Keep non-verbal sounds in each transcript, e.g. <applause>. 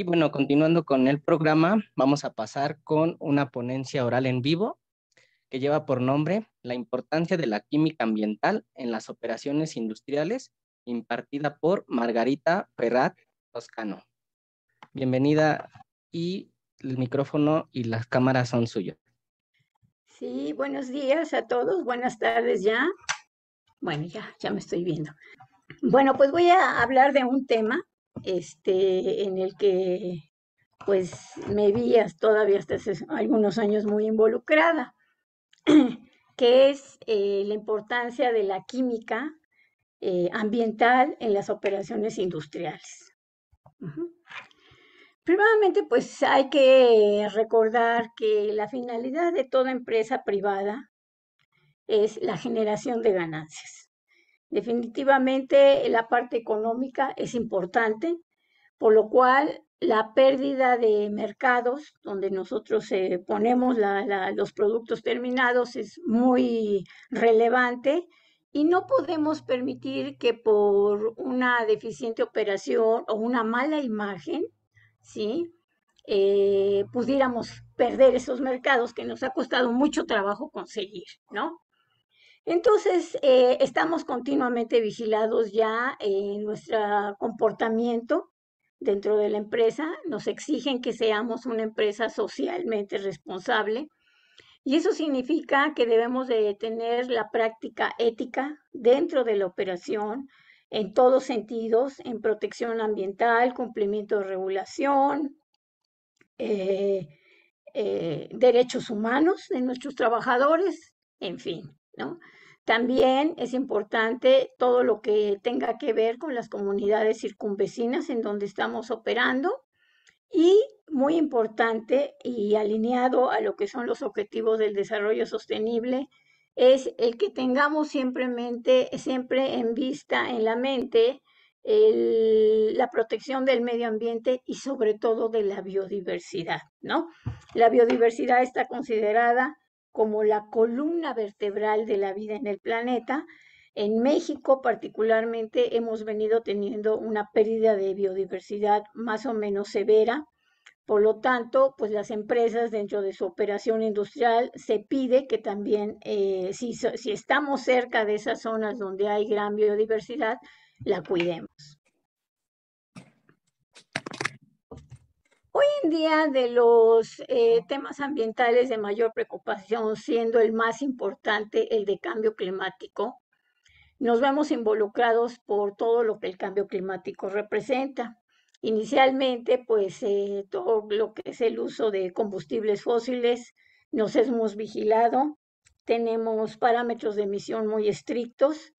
Y bueno, continuando con el programa, vamos a pasar con una ponencia oral en vivo que lleva por nombre La importancia de la química ambiental en las operaciones industriales, impartida por Margarita Ferrat Toscano. Bienvenida y el micrófono y las cámaras son suyas. Sí, buenos días a todos, buenas tardes ya. Bueno, ya, ya me estoy viendo. Bueno, pues voy a hablar de un tema este, en el que pues me vi todavía hasta hace algunos años muy involucrada, <clears throat> que es eh, la importancia de la química eh, ambiental en las operaciones industriales. Uh pues hay que recordar que la finalidad de toda empresa privada es la generación de ganancias. Definitivamente la parte económica es importante, por lo cual la pérdida de mercados donde nosotros eh, ponemos los productos terminados es muy relevante y no podemos permitir que por una deficiente operación o una mala imagen, ¿sí? Eh, pudiéramos perder esos mercados que nos ha costado mucho trabajo conseguir, ¿no? Entonces, eh, estamos continuamente vigilados ya en nuestro comportamiento dentro de la empresa. Nos exigen que seamos una empresa socialmente responsable. Y eso significa que debemos de tener la práctica ética dentro de la operación, en todos sentidos, en protección ambiental, cumplimiento de regulación, eh, eh, derechos humanos de nuestros trabajadores, en fin. ¿no? También es importante todo lo que tenga que ver con las comunidades circunvecinas en donde estamos operando y muy importante y alineado a lo que son los objetivos del desarrollo sostenible es el que tengamos siempre en, siempre en vista, en la mente, la protección del medio ambiente y sobre todo de la biodiversidad, ¿no? La biodiversidad está considerada como la columna vertebral de la vida en el planeta. En México particularmente hemos venido teniendo una pérdida de biodiversidad más o menos severa. Por lo tanto, pues las empresas dentro de su operación industrial se pide que también, eh, si estamos cerca de esas zonas donde hay gran biodiversidad, la cuidemos. Hoy en día de los eh, temas ambientales de mayor preocupación, siendo el más importante el de cambio climático, nos vemos involucrados por todo lo que el cambio climático representa. Inicialmente, pues eh, todo lo que es el uso de combustibles fósiles, nos hemos vigilado, tenemos parámetros de emisión muy estrictos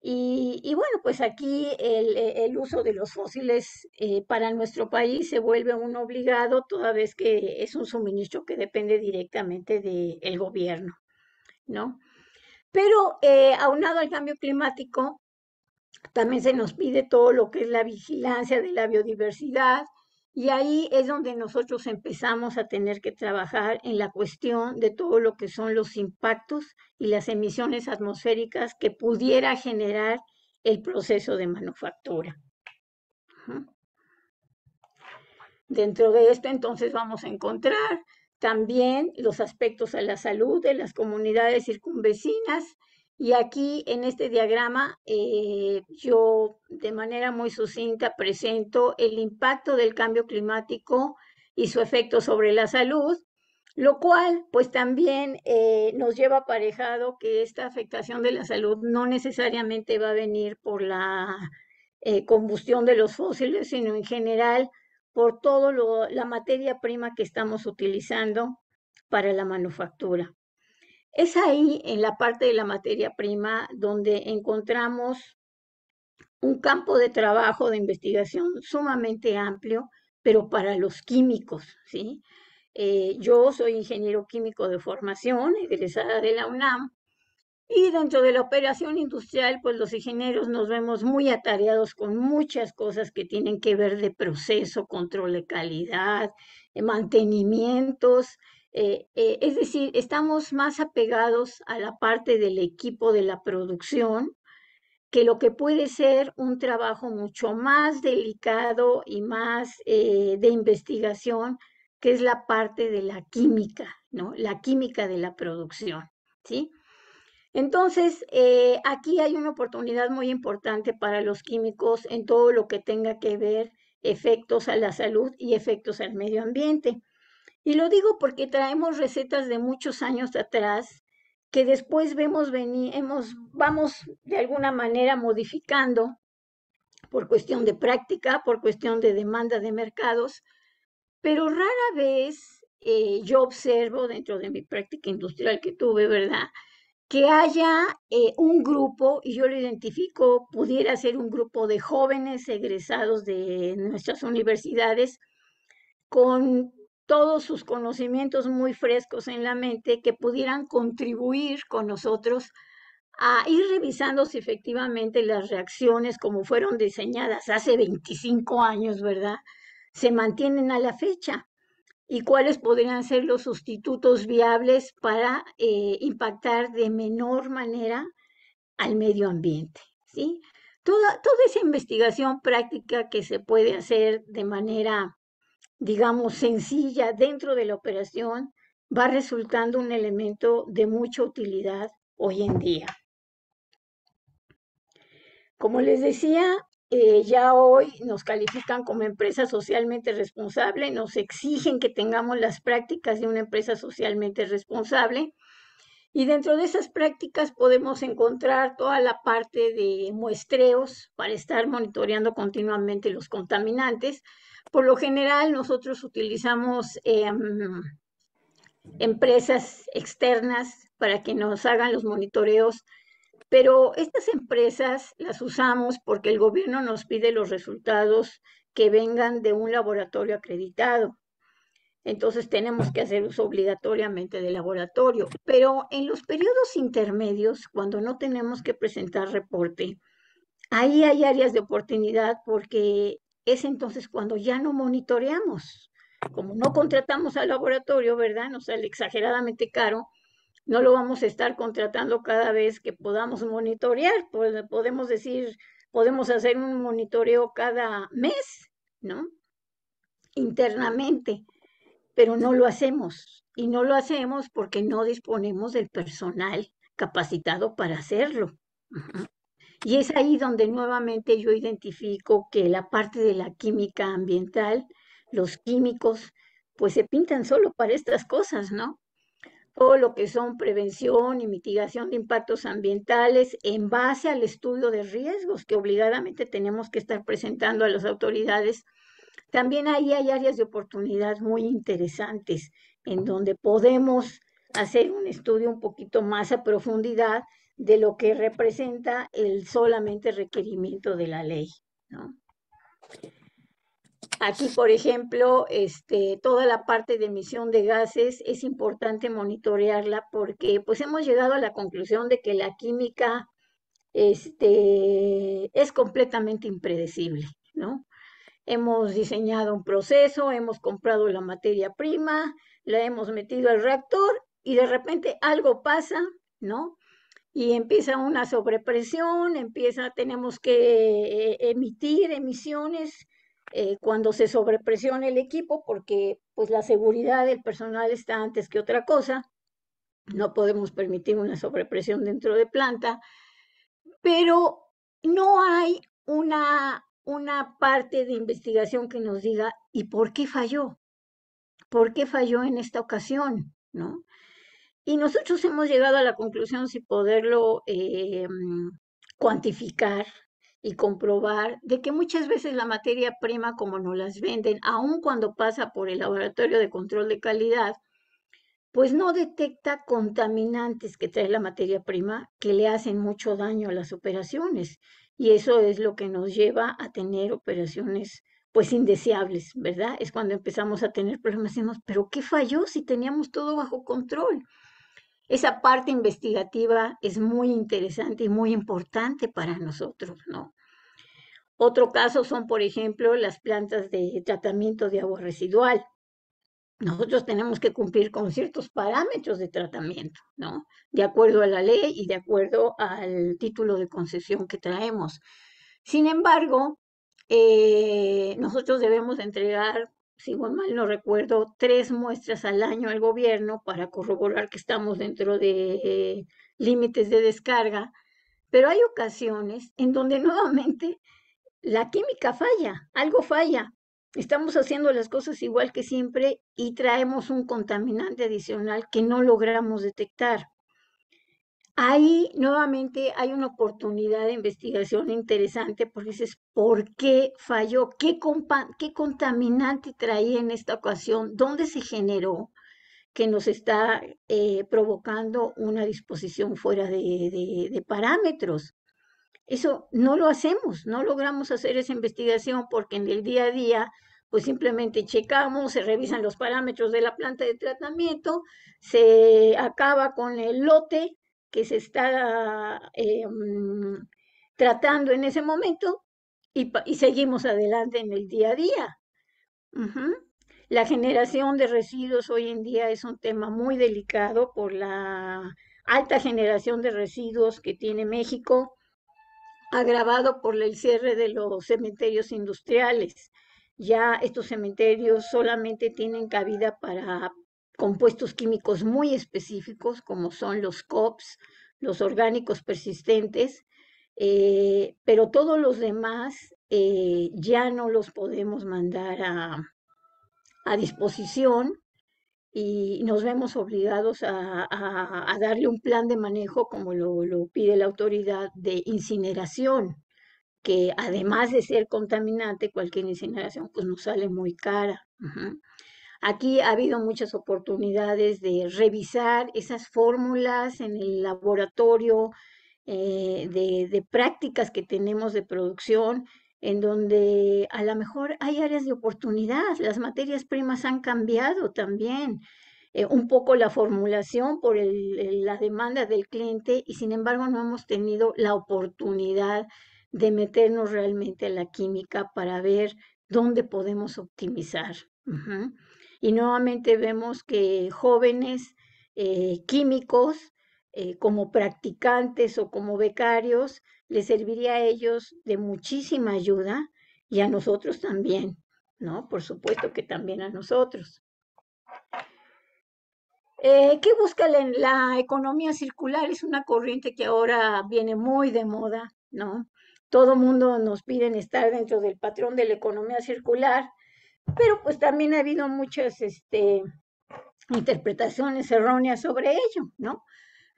y, bueno, pues aquí el, e, uso de los fósiles eh, para nuestro país se vuelve un obligado toda vez que es un suministro que depende directamente del gobierno, ¿no? Pero eh, aunado al cambio climático, también se nos pide todo lo que es la vigilancia de la biodiversidad, y ahí es donde nosotros empezamos a tener que trabajar en la cuestión de todo lo que son los impactos y las emisiones atmosféricas que pudiera generar el proceso de manufactura. Dentro de esto entonces vamos a encontrar también los aspectos a la salud de las comunidades circunvecinas y aquí en este diagrama eh, yo de manera muy sucinta presento el impacto del cambio climático y su efecto sobre la salud, lo cual pues también eh, nos lleva aparejado que esta afectación de la salud no necesariamente va a venir por la eh, combustión de los fósiles, sino en general por toda la materia prima que estamos utilizando para la manufactura. Es ahí, en la parte de la materia prima, donde encontramos un campo de trabajo de investigación sumamente amplio, pero para los químicos, ¿sí? Eh, yo soy ingeniero químico de formación, egresada de la UNAM, y dentro de la operación industrial, pues los ingenieros nos vemos muy atareados con muchas cosas que tienen que ver de proceso, control de calidad, eh, mantenimientos, eh, eh, es decir, estamos más apegados a la parte del equipo de la producción que lo que puede ser un trabajo mucho más delicado y más eh, de investigación, que es la parte de la química, ¿no? La química de la producción, ¿sí? Entonces, aquí hay una oportunidad muy importante para los químicos en todo lo que tenga que ver efectos a la salud y efectos al medio ambiente. Y lo digo porque traemos recetas de muchos años atrás que después vemos venir, vamos de alguna manera modificando por cuestión de práctica, por cuestión de demanda de mercados, pero rara vez eh, yo observo dentro de mi práctica industrial que tuve, ¿verdad? Que haya eh, un grupo, y yo lo identifico, pudiera ser un grupo de jóvenes egresados de nuestras universidades con todos sus conocimientos muy frescos en la mente que pudieran contribuir con nosotros a ir revisando si efectivamente las reacciones como fueron diseñadas hace 25 años, ¿verdad? Se mantienen a la fecha y cuáles podrían ser los sustitutos viables para eh, impactar de menor manera al medio ambiente, ¿sí? Toda, toda esa investigación práctica que se puede hacer de manera digamos, sencilla dentro de la operación va resultando un elemento de mucha utilidad hoy en día. Como les decía, eh, ya hoy nos califican como empresa socialmente responsable, nos exigen que tengamos las prácticas de una empresa socialmente responsable y dentro de esas prácticas podemos encontrar toda la parte de muestreos para estar monitoreando continuamente los contaminantes. Por lo general, nosotros utilizamos em, empresas externas para que nos hagan los monitoreos, pero estas empresas las usamos porque el gobierno nos pide los resultados que vengan de un laboratorio acreditado. Entonces tenemos que hacer uso obligatoriamente del laboratorio. Pero en los periodos intermedios, cuando no tenemos que presentar reporte, ahí hay áreas de oportunidad porque es entonces cuando ya no monitoreamos. Como no contratamos al laboratorio, ¿verdad? Nos sale exageradamente caro. No lo vamos a estar contratando cada vez que podamos monitorear. Podemos decir, podemos hacer un monitoreo cada mes, ¿no? Internamente pero no lo hacemos. Y no lo hacemos porque no disponemos del personal capacitado para hacerlo. Y es ahí donde nuevamente yo identifico que la parte de la química ambiental, los químicos, pues se pintan solo para estas cosas, ¿no? Todo lo que son prevención y mitigación de impactos ambientales en base al estudio de riesgos que obligadamente tenemos que estar presentando a las autoridades también ahí hay áreas de oportunidad muy interesantes en donde podemos hacer un estudio un poquito más a profundidad de lo que representa el solamente requerimiento de la ley. ¿no? Aquí, por ejemplo, este, toda la parte de emisión de gases es importante monitorearla porque pues, hemos llegado a la conclusión de que la química este, es completamente impredecible, ¿no? hemos diseñado un proceso, hemos comprado la materia prima, la hemos metido al reactor y de repente algo pasa, ¿no? Y empieza una sobrepresión, empieza, tenemos que eh, emitir emisiones eh, cuando se sobrepresiona el equipo porque pues la seguridad del personal está antes que otra cosa. No podemos permitir una sobrepresión dentro de planta, pero no hay una una parte de investigación que nos diga, ¿y por qué falló? ¿Por qué falló en esta ocasión? ¿No? Y nosotros hemos llegado a la conclusión, sin poderlo eh, cuantificar y comprobar, de que muchas veces la materia prima, como nos las venden, aun cuando pasa por el laboratorio de control de calidad, pues no detecta contaminantes que trae la materia prima que le hacen mucho daño a las operaciones. Y eso es lo que nos lleva a tener operaciones pues indeseables, ¿verdad? Es cuando empezamos a tener problemas, y decimos, pero ¿qué falló si teníamos todo bajo control? Esa parte investigativa es muy interesante y muy importante para nosotros, ¿no? Otro caso son, por ejemplo, las plantas de tratamiento de agua residual nosotros tenemos que cumplir con ciertos parámetros de tratamiento, ¿no? De acuerdo a la ley y de acuerdo al título de concesión que traemos. Sin embargo, eh, nosotros debemos entregar, si mal no recuerdo, tres muestras al año al gobierno para corroborar que estamos dentro de límites de descarga, pero hay ocasiones en donde nuevamente la química falla, algo falla, Estamos haciendo las cosas igual que siempre y traemos un contaminante adicional que no logramos detectar. Ahí nuevamente hay una oportunidad de investigación interesante porque dices, ¿por qué falló? ¿Qué, contaminante traía en esta ocasión? ¿Dónde se generó que nos está eh, provocando una disposición fuera de parámetros? Eso no lo hacemos, no logramos hacer esa investigación porque en el día a día, pues simplemente checamos, se revisan los parámetros de la planta de tratamiento, se acaba con el lote que se está em, tratando en ese momento y, seguimos adelante en el día a día. La generación de residuos hoy en día es un tema muy delicado por la alta generación de residuos que tiene México, agravado por el cierre de los cementerios industriales. Ya estos cementerios solamente tienen cabida para compuestos químicos muy específicos, como son los COPs, los orgánicos persistentes, eh, pero todos los demás eh, ya no los podemos mandar a, a disposición y nos vemos obligados a, darle un plan de manejo, como lo, pide la autoridad, de incineración, que además de ser contaminante, cualquier incineración pues nos sale muy cara. Aquí ha habido muchas oportunidades de revisar esas fórmulas en el laboratorio, eh, de, prácticas que tenemos de producción en donde a lo mejor hay áreas de oportunidad, las materias primas han cambiado también, eh, un poco la formulación por la demanda del cliente y sin embargo no hemos tenido la oportunidad de meternos realmente a la química para ver dónde podemos optimizar. Y nuevamente vemos que jóvenes eh, químicos eh, como practicantes o como becarios, les serviría a ellos de muchísima ayuda y a nosotros también, ¿no? Por supuesto que también a nosotros. Eh, ¿Qué busca la, la, economía circular? Es una corriente que ahora viene muy de moda, ¿no? Todo mundo nos pide estar dentro del patrón de la economía circular, pero pues también ha habido muchas este, interpretaciones erróneas sobre ello, ¿no?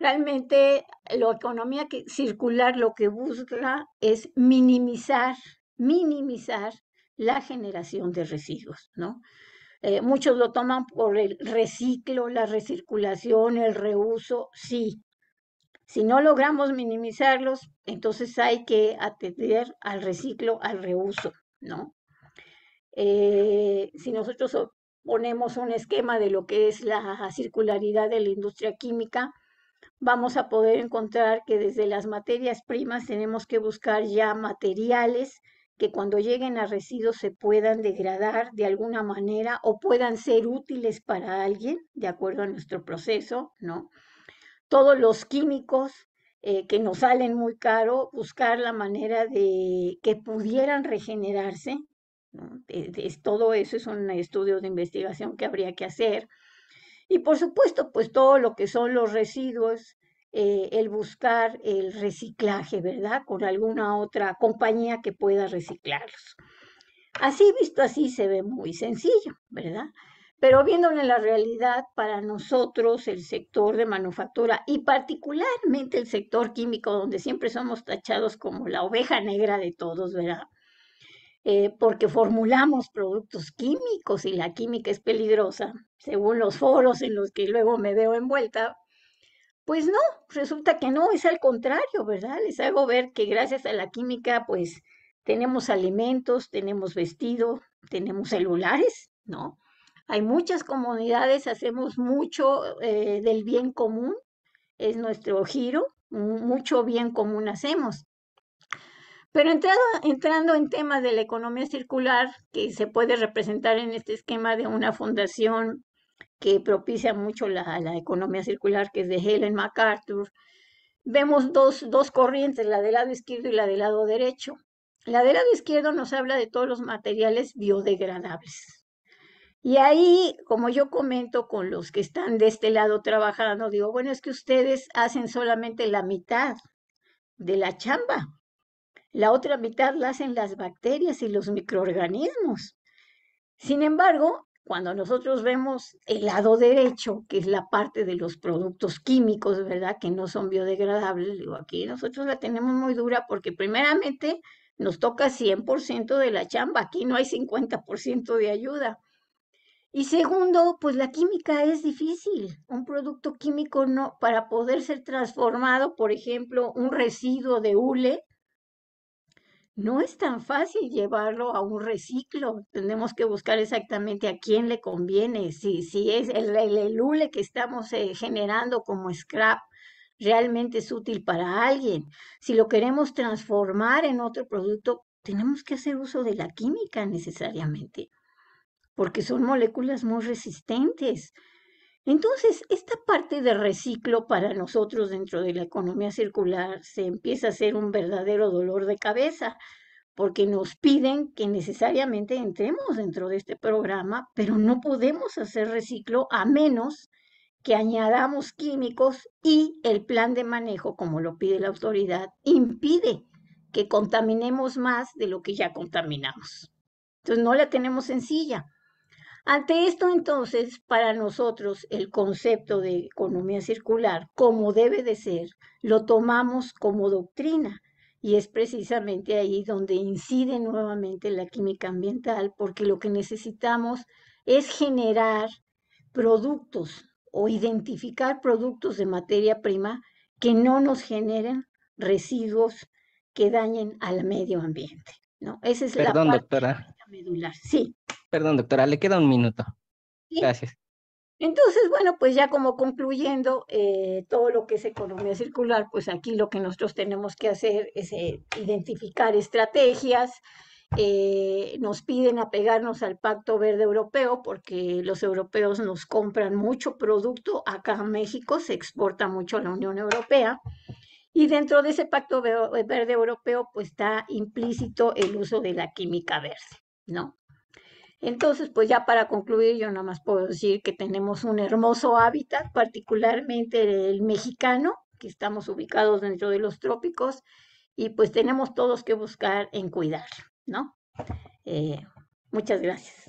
Realmente la economía circular lo que busca es minimizar, minimizar la generación de residuos, ¿no? Eh, muchos lo toman por el reciclo, la recirculación, el reuso, sí. Si no logramos minimizarlos, entonces hay que atender al reciclo, al reuso, ¿no? Eh, si nosotros ponemos un esquema de lo que es la circularidad de la industria química, vamos a poder encontrar que desde las materias primas tenemos que buscar ya materiales que cuando lleguen a residuos se puedan degradar de alguna manera o puedan ser útiles para alguien, de acuerdo a nuestro proceso, ¿no? Todos los químicos eh, que nos salen muy caro, buscar la manera de que pudieran regenerarse. Eh, todo eso es un estudio de investigación que habría que hacer. Y por supuesto, pues todo lo que son los residuos, eh, el buscar el reciclaje, ¿verdad? Con alguna otra compañía que pueda reciclarlos. Así visto así se ve muy sencillo, ¿verdad? Pero viéndole la realidad, para nosotros el sector de manufactura y particularmente el sector químico, donde siempre somos tachados como la oveja negra de todos, ¿verdad? Eh, porque formulamos productos químicos y la química es peligrosa, según los foros en los que luego me veo envuelta, pues no, resulta que no, es al contrario, ¿verdad? Les hago ver que gracias a la química, pues tenemos alimentos, tenemos vestido, tenemos celulares, ¿no? Hay muchas comunidades, hacemos mucho eh, del bien común, es nuestro giro, mucho bien común hacemos. Pero entrando en temas de la economía circular, que se puede representar en este esquema de una fundación que propicia mucho la, economía circular, que es de Helen MacArthur, vemos dos, dos corrientes, la del lado izquierdo y la del lado derecho. La del lado izquierdo nos habla de todos los materiales biodegradables. Y ahí, como yo comento con los que están de este lado trabajando, digo, bueno, es que ustedes hacen solamente la mitad de la chamba la otra mitad la hacen las bacterias y los microorganismos. Sin embargo, cuando nosotros vemos el lado derecho, que es la parte de los productos químicos, ¿verdad? Que no son biodegradables, aquí nosotros la tenemos muy dura porque primeramente nos toca 100% de la chamba, aquí no hay 50% de ayuda. Y segundo, pues la química es difícil. Un producto químico no, para poder ser transformado, por ejemplo, un residuo de hule, no es tan fácil llevarlo a un reciclo. Tenemos que buscar exactamente a quién le conviene, si, si es el, el, que estamos eh, generando como scrap realmente es útil para alguien. Si lo queremos transformar en otro producto, tenemos que hacer uso de la química necesariamente, porque son moléculas muy resistentes. Entonces, esta parte de reciclo para nosotros dentro de la economía circular se empieza a ser un verdadero dolor de cabeza, porque nos piden que necesariamente entremos dentro de este programa, pero no podemos hacer reciclo a menos que añadamos químicos y el plan de manejo, como lo pide la autoridad, impide que contaminemos más de lo que ya contaminamos. Entonces, no la tenemos sencilla. Ante esto, entonces, para nosotros el concepto de economía circular, como debe de ser, lo tomamos como doctrina. Y es precisamente ahí donde incide nuevamente la química ambiental, porque lo que necesitamos es generar productos o identificar productos de materia prima que no nos generen residuos que dañen al medio ambiente. ¿no? Esa es la parte medular. Sí. Perdón, doctora, le queda un minuto. Gracias. Entonces, bueno, pues ya como concluyendo eh, todo lo que es economía circular, pues aquí lo que nosotros tenemos que hacer es eh, identificar estrategias. Eh, nos piden apegarnos al Pacto Verde Europeo porque los europeos nos compran mucho producto. Acá en México se exporta mucho a la Unión Europea. Y dentro de ese Pacto Verde Europeo, pues está implícito el uso de la química verde, ¿no? Entonces, pues ya para concluir, yo nada más puedo decir que tenemos un hermoso hábitat, particularmente el mexicano, que estamos ubicados dentro de los trópicos, y pues tenemos todos que buscar en cuidar, ¿no? Eh, muchas gracias.